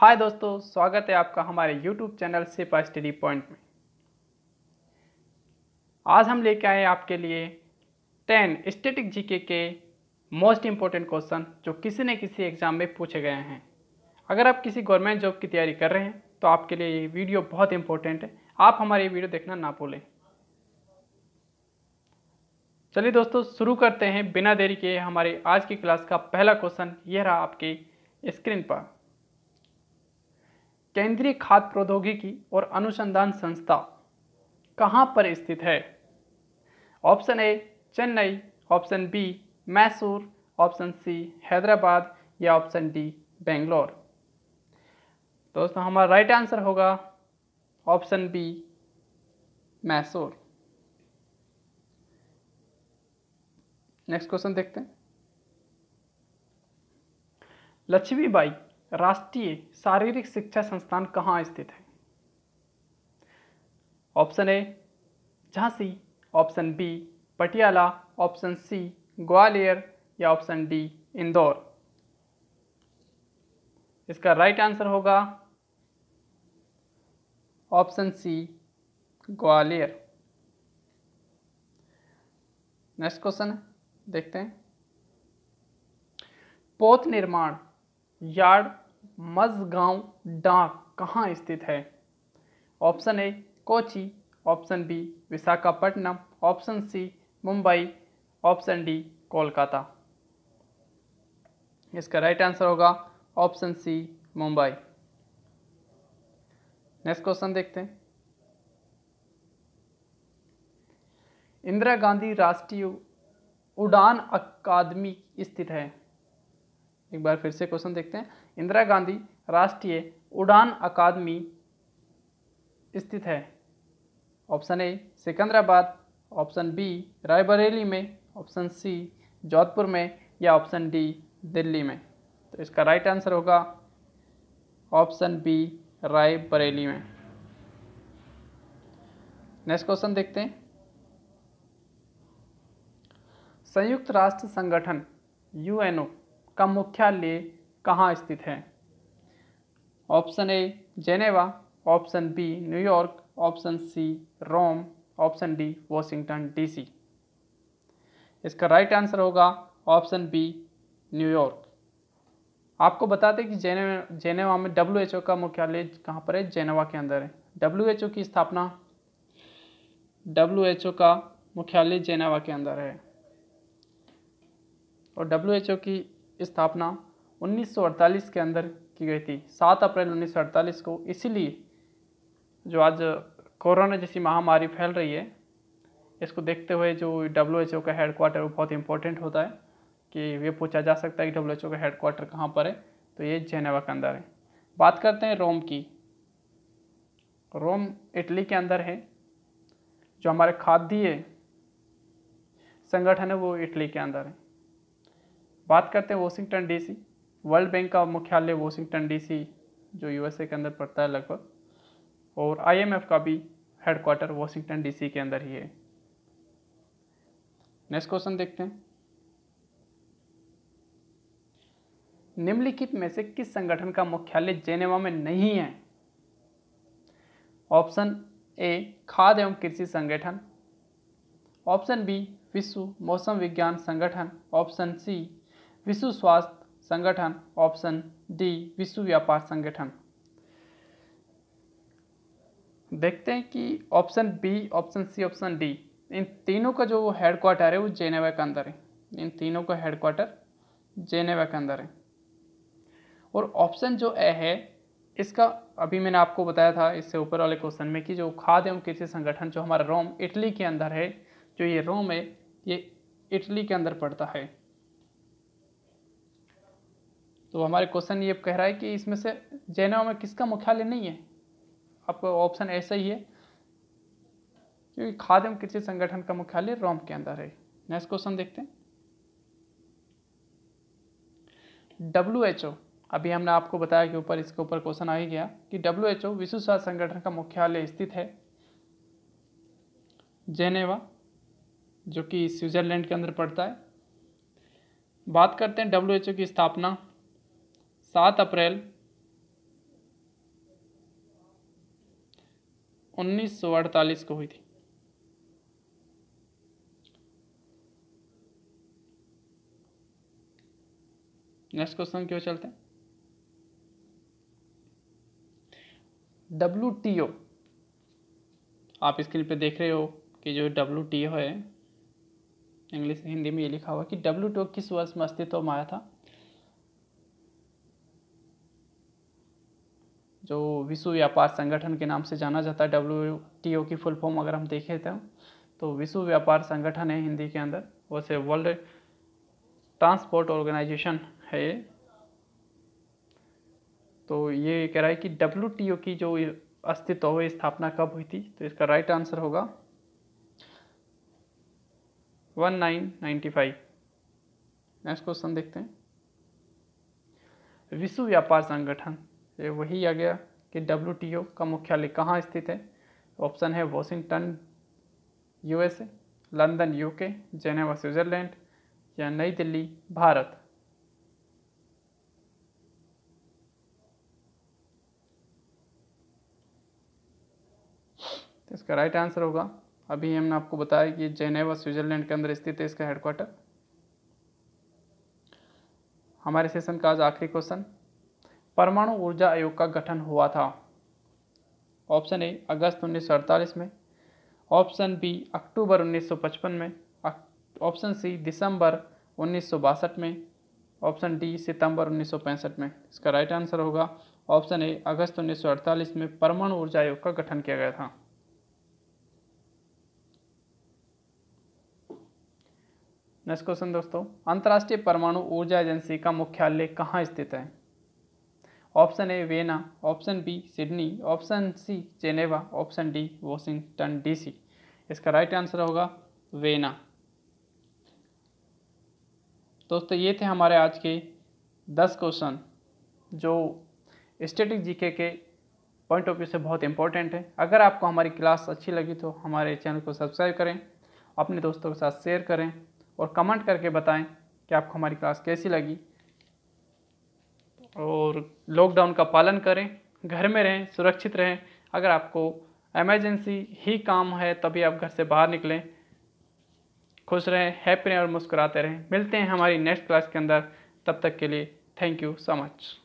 हाय दोस्तों स्वागत है आपका हमारे यूट्यूब चैनल सिपा स्टडी पॉइंट में आज हम लेके आए आपके लिए टेन स्टेटिक जीके के मोस्ट इम्पोर्टेंट क्वेश्चन जो किसी न किसी एग्ज़ाम में पूछे गए हैं अगर आप किसी गवर्नमेंट जॉब की तैयारी कर रहे हैं तो आपके लिए ये वीडियो बहुत इंपॉर्टेंट है आप हमारे वीडियो देखना ना भूलें चलिए दोस्तों शुरू करते हैं बिना देरी के हमारे आज की क्लास का पहला क्वेश्चन यह रहा आपकी स्क्रीन पर केंद्रीय खाद्य प्रौद्योगिकी और अनुसंधान संस्था कहाँ पर स्थित है option A Chennai option B Mysore option C Hyderabad या ऑप्शन डी बेंगलोर दोस्तों हमारा राइट आंसर होगा option B Mysore next question देखते हैं लक्ष्मीबाई राष्ट्रीय शारीरिक शिक्षा संस्थान कहाँ स्थित है option A Jhansi option B Patiala option C Gwalior या ऑप्शन डी इंदौर इसका राइट आंसर होगा option C Gwalior next question देखते हैं पोत निर्माण यार्ड मजगांव डाक कहाँ स्थित है option A Kochi option B Visakhapatnam option C Mumbai option D Kolkata इसका राइट आंसर होगा option C Mumbai next question देखते हैं इंदिरा गांधी राष्ट्रीय उड़ान अकादमी स्थित है एक बार फिर से क्वेश्चन देखते हैं इंदिरा गांधी राष्ट्रीय उड़ान अकादमी स्थित है option A Secunderabad option B Raebareli में ऑप्शन सी जोधपुर में या ऑप्शन डी दिल्ली में तो इसका राइट आंसर होगा ऑप्शन बी रायबरेली में नेक्स्ट क्वेश्चन देखते हैं संयुक्त राष्ट्र संगठन यूएनओ का मुख्यालय कहाँ स्थित है option A Geneva option B New York option C Rome option D Washington DC इसका राइट आंसर होगा ऑप्शन बी न्यूयॉर्क आपको बता दें कि जेनेवा जेनेवा में डब्ल्यू का मुख्यालय कहाँ पर है जेनेवा के अंदर है डब्ल्यू की स्थापना डब्ल्यू का मुख्यालय जेनेवा के अंदर है और डब्ल्यू की स्थापना 1948 के अंदर की गई थी 7 अप्रैल 1948 को इसीलिए जो आज कोरोना जैसी महामारी फैल रही है इसको देखते हुए जो डब्ल्यू एच ओ का हेडकोार्टर वो बहुत इंपॉर्टेंट होता है कि ये पूछा जा सकता है कि डब्ल्यू एच ओ का हेडकोार्टर कहाँ पर है तो ये जेनेवा के अंदर है बात करते हैं रोम की रोम इटली के अंदर है जो हमारे खाद्य संगठन है वो इटली के अंदर है बात करते हैं वॉशिंगटन डीसी वर्ल्ड बैंक का मुख्यालय वॉशिंगटन डीसी जो यूएसए के अंदर पड़ता है लगभग और आईएमएफ का भी हेडक्वार्टर वॉशिंगटन डीसी के अंदर ही है नेक्स्ट क्वेश्चन देखते हैं निम्नलिखित में से किस संगठन का मुख्यालय जेनेवा में नहीं है ऑप्शन ए खाद्य एवं कृषि संगठन ऑप्शन बी विश्व मौसम विज्ञान संगठन ऑप्शन सी विश्व स्वास्थ्य संगठन ऑप्शन डी विश्व व्यापार संगठन देखते हैं कि option B option C option D इन तीनों का जो हेडक्वार्टर है वो जेनेवा के अंदर है इन तीनों का हेडक्वार्टर जेनेवा के अंदर है और ऑप्शन जो ए है इसका अभी मैंने आपको बताया था इससे ऊपर वाले क्वेश्चन में कि जो खाद्य एवं कृषि संगठन जो हमारा रोम इटली के अंदर है जो ये रोम है ये इटली के अंदर पड़ता है तो हमारे क्वेश्चन ये कह रहा है कि इसमें से जेनेवा में किसका मुख्यालय नहीं है आपका ऑप्शन ऐसा ही है क्योंकि खाद्य एवं कृषि संगठन का मुख्यालय रोम के अंदर है नेक्स्ट क्वेश्चन देखते हैं डब्ल्यू एच ओ अभी हमने आपको बताया कि ऊपर इसके ऊपर क्वेश्चन आ ही गया कि डब्ल्यू एच ओ विश्व स्वास्थ्य संगठन का मुख्यालय स्थित है जेनेवा जो कि स्विट्जरलैंड के अंदर पड़ता है बात करते हैं डब्ल्यू एच ओ की स्थापना सात अप्रैल उन्नीस सौ अड़तालीस को हुई थी नेक्स्ट क्वेश्चन क्यों चलते हैं डब्ल्यू टी ओ आप स्क्रीन पे देख रहे हो कि जो डब्ल्यू टी ओ है इंग्लिश हिंदी में ये लिखा हुआ कि डब्ल्यू टी ओ किस वर्ष में अस्तित्व में आया था जो विश्व व्यापार संगठन के नाम से जाना जाता है डब्ल्यू की फुल फॉर्म अगर हम देखें तो तो विश्व व्यापार संगठन है हिंदी के अंदर वैसे वर्ल्ड ट्रांसपोर्ट ऑर्गेनाइजेशन है तो ये कह रहा है कि डब्ल्यू टी ओ की जो अस्तित्व है स्थापना कब हुई थी तो इसका राइट आंसर होगा one nine ninety five next question देखते हैं विश्व व्यापार संगठन ये तो वही आ गया कि डब्ल्यू का मुख्यालय कहाँ स्थित है ऑप्शन है Washington USA London UK Geneva Switzerland या नई दिल्ली भारत तो इसका राइट आंसर होगा अभी हमने आपको बताया कि जेनेवा स्विट्ज़रलैंड के अंदर स्थित है इसका हेडक्वार्टर हमारे सेशन का आज आखिरी क्वेश्चन परमाणु ऊर्जा आयोग का गठन हुआ था ऑप्शन ए अगस्त उन्नीस में ऑप्शन बी अक्टूबर 1955 में ऑप्शन सी दिसंबर उन्नीस में ऑप्शन डी सितंबर 1965 में इसका राइट आंसर होगा ऑप्शन ए अगस्त 1948 में परमाणु ऊर्जा आयोग का गठन किया गया था नेक्स्ट क्वेश्चन दोस्तों अंतर्राष्ट्रीय परमाणु ऊर्जा एजेंसी का मुख्यालय कहाँ स्थित है option A Vienna option B Sydney option C Geneva option D Washington DC इसका राइट आंसर होगा वेना दोस्तों ये थे हमारे आज के दस क्वेश्चन जो स्टेटिक जीके के पॉइंट ऑफ व्यू से बहुत इंपॉर्टेंट है अगर आपको हमारी क्लास अच्छी लगी तो हमारे चैनल को सब्सक्राइब करें अपने दोस्तों के साथ शेयर करें और कमेंट करके बताएं कि आपको हमारी क्लास कैसी लगी और लॉकडाउन का पालन करें घर में रहें सुरक्षित रहें अगर आपको एमरजेंसी ही काम है तभी आप घर से बाहर निकलें खुश रहें हैप्पी रहें और मुस्कुराते रहें मिलते हैं हमारी नेक्स्ट क्लास के अंदर तब तक के लिए थैंक यू सो मच